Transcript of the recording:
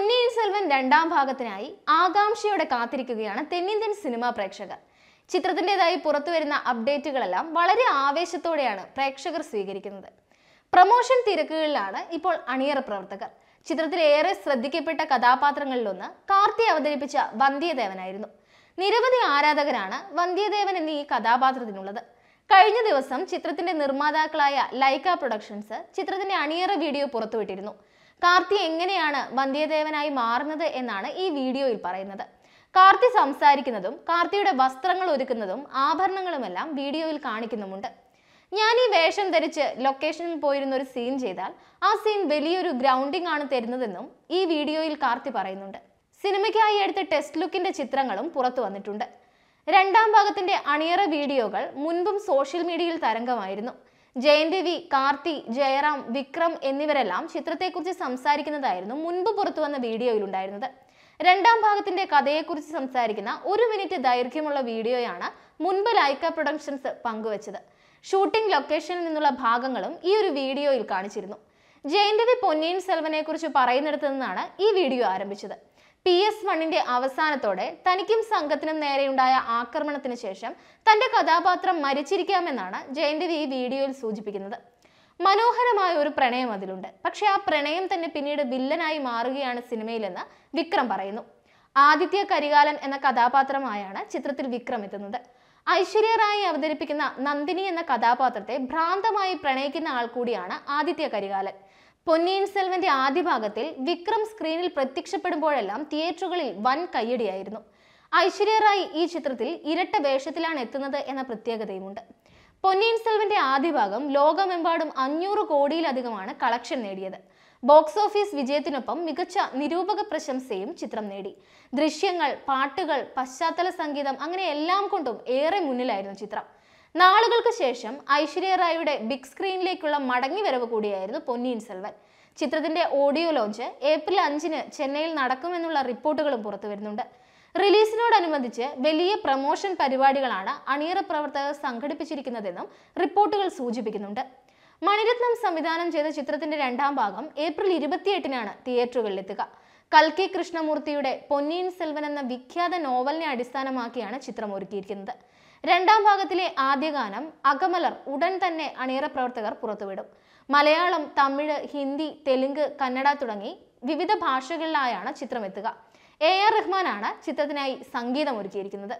പൊന്നിയിൻ സെൽവൻ രണ്ടാം ഭാഗത്തിനായി ആകാംക്ഷയോടെ കാത്തിരിക്കുകയാണ് തെന്നിന്ത്യൻ സിനിമാ പ്രേക്ഷകർ ചിത്രത്തിൻ്റെതായി വരുന്ന അപ്ഡേറ്റുകളെല്ലാം വളരെ ആവേശത്തോടെയാണ് പ്രേക്ഷകർ സ്വീകരിക്കുന്നത് പ്രമോഷൻ തിരക്കുകളിലാണ് ഇപ്പോൾ അണിയറ പ്രവർത്തകർ ചിത്രത്തിൽ ഏറെ ശ്രദ്ധിക്കപ്പെട്ട കഥാപാത്രങ്ങളിലൊന്ന് കാർത്തി അവതരിപ്പിച്ച വന്ധ്യദേവനായിരുന്നു നിരവധി ആരാധകരാണ് വന്ധ്യദേവൻ എന്ന ഈ കഥാപാത്രത്തിനുള്ളത് കഴിഞ്ഞ ദിവസം ചിത്രത്തിന്റെ നിർമ്മാതാക്കളായ ലൈക്ക പ്രൊഡക്ഷൻസ് ചിത്രത്തിന്റെ അണിയറ വീഡിയോ പുറത്തുവിട്ടിരുന്നു കാർത്തി എങ്ങനെയാണ് വന്ധ്യദേവനായി മാറുന്നത് എന്നാണ് ഈ വീഡിയോയിൽ പറയുന്നത് കാർത്തി സംസാരിക്കുന്നതും കാർത്തിയുടെ വസ്ത്രങ്ങൾ ഒരുക്കുന്നതും ആഭരണങ്ങളുമെല്ലാം വീഡിയോയിൽ കാണിക്കുന്നുമുണ്ട് ഞാൻ ഈ വേഷം ധരിച്ച് ലൊക്കേഷനിൽ പോയിരുന്ന ഒരു സീൻ ചെയ്താൽ ആ സീൻ വലിയൊരു ഗ്രൗണ്ടിംഗ് ആണ് തരുന്നതെന്നും ഈ വീഡിയോയിൽ കാർത്തി പറയുന്നുണ്ട് സിനിമയ്ക്കായി എടുത്ത ടെസ്റ്റ് ലുക്കിന്റെ ചിത്രങ്ങളും പുറത്തു വന്നിട്ടുണ്ട് രണ്ടാം ഭാഗത്തിന്റെ അണിയറ വീഡിയോകൾ മുൻപും സോഷ്യൽ മീഡിയയിൽ തരംഗമായിരുന്നു ജയന്തിവി കാർത്തി ജയറാം വിക്രം എന്നിവരെല്ലാം ചിത്രത്തെക്കുറിച്ച് സംസാരിക്കുന്നതായിരുന്നു മുൻപ് പുറത്തു വന്ന വീഡിയോയിലുണ്ടായിരുന്നത് രണ്ടാം ഭാഗത്തിന്റെ കഥയെക്കുറിച്ച് സംസാരിക്കുന്ന ഒരു മിനിറ്റ് ദൈർഘ്യമുള്ള വീഡിയോയാണ് മുൻപ് ലൈക്ക പ്രൊഡക്ഷൻസ് പങ്കുവച്ചത് ഷൂട്ടിംഗ് ലൊക്കേഷനിൽ നിന്നുള്ള ഭാഗങ്ങളും ഈ ഒരു വീഡിയോയിൽ കാണിച്ചിരുന്നു ജയന്തിവി പൊന്നിയൻ സെൽവനെ കുറിച്ച് പറയുന്നിടത്തു നിന്നാണ് ഈ വീഡിയോ ആരംഭിച്ചത് പി എസ് വണ്ണിന്റെ അവസാനത്തോടെ തനിക്കും സംഘത്തിനും നേരെയുണ്ടായ ആക്രമണത്തിന് ശേഷം തന്റെ കഥാപാത്രം മരിച്ചിരിക്കാമെന്നാണ് ജയന്റവി ഈ വീഡിയോയിൽ സൂചിപ്പിക്കുന്നത് മനോഹരമായ ഒരു പ്രണയം അതിലുണ്ട് പക്ഷെ ആ പ്രണയം തന്നെ പിന്നീട് വില്ലനായി മാറുകയാണ് സിനിമയിലെന്ന് വിക്രം പറയുന്നു ആദിത്യ കരികാലൻ എന്ന കഥാപാത്രമായാണ് ചിത്രത്തിൽ വിക്രം എത്തുന്നത് ഐശ്വര്യ റായി അവതരിപ്പിക്കുന്ന നന്ദിനി എന്ന കഥാപാത്രത്തെ ഭ്രാന്തമായി പ്രണയിക്കുന്ന ആൾ കൂടിയാണ് ആദിത്യ കരികാലൻ പൊന്നിയിൻ സെൽവന്റെ ആദ്യ ഭാഗത്തിൽ വിക്രം സ്ക്രീനിൽ പ്രത്യക്ഷപ്പെടുമ്പോഴെല്ലാം തിയേറ്ററുകളിൽ വൻ കയ്യടിയായിരുന്നു ഐശ്വര്യ റായ് ഈ ചിത്രത്തിൽ ഇരട്ട വേഷത്തിലാണ് എത്തുന്നത് എന്ന പ്രത്യേകതയുമുണ്ട് പൊന്നിയിൻ സെൽവന്റെ ആദ്യ ഭാഗം ലോകമെമ്പാടും അഞ്ഞൂറ് കോടിയിലധികമാണ് കളക്ഷൻ നേടിയത് ബോക്സ് ഓഫീസ് വിജയത്തിനൊപ്പം മികച്ച നിരൂപക പ്രശംസയും ചിത്രം നേടി ദൃശ്യങ്ങൾ പാട്ടുകൾ പശ്ചാത്തല സംഗീതം അങ്ങനെ എല്ലാം കൊണ്ടും ഏറെ മുന്നിലായിരുന്നു ചിത്രം നാളുകൾക്ക് ശേഷം ഐശ്വര്യ റായിയുടെ ബിഗ് സ്ക്രീനിലേക്കുള്ള മടങ്ങിവരവ് കൂടിയായിരുന്നു പൊന്നിയിൻ സെൽവൻ ചിത്രത്തിന്റെ ഓഡിയോ ലോഞ്ച് ഏപ്രിൽ അഞ്ചിന് ചെന്നൈയിൽ നടക്കുമെന്നുള്ള റിപ്പോർട്ടുകളും പുറത്തു വരുന്നുണ്ട് റിലീസിനോടനുബന്ധിച്ച് വലിയ പ്രമോഷൻ പരിപാടികളാണ് അണിയറ പ്രവർത്തകർ സംഘടിപ്പിച്ചിരിക്കുന്നതെന്നും റിപ്പോർട്ടുകൾ സൂചിപ്പിക്കുന്നുണ്ട് മണിരത്നം സംവിധാനം ചെയ്ത ചിത്രത്തിന്റെ രണ്ടാം ഭാഗം ഏപ്രിൽ ഇരുപത്തിയെട്ടിനാണ് തിയേറ്ററുകളിലെത്തുക കൽക്കി കൃഷ്ണമൂർത്തിയുടെ പൊന്നിയിൻ സെൽവൻ എന്ന വിഖ്യാത നോവലിനെ അടിസ്ഥാനമാക്കിയാണ് ചിത്രം ഒരുക്കിയിരിക്കുന്നത് രണ്ടാം ഭാഗത്തിലെ ആദ്യ ഗാനം അകമലർ ഉടൻ തന്നെ അണിയറ പ്രവർത്തകർ പുറത്തുവിടും മലയാളം തമിഴ് ഹിന്ദി തെലുങ്ക് കന്നഡ തുടങ്ങി വിവിധ ഭാഷകളിലായാണ് ചിത്രമെത്തുക എ ആർ റഹ്മാനാണ് ചിത്രത്തിനായി സംഗീതം ഒരുക്കിയിരിക്കുന്നത്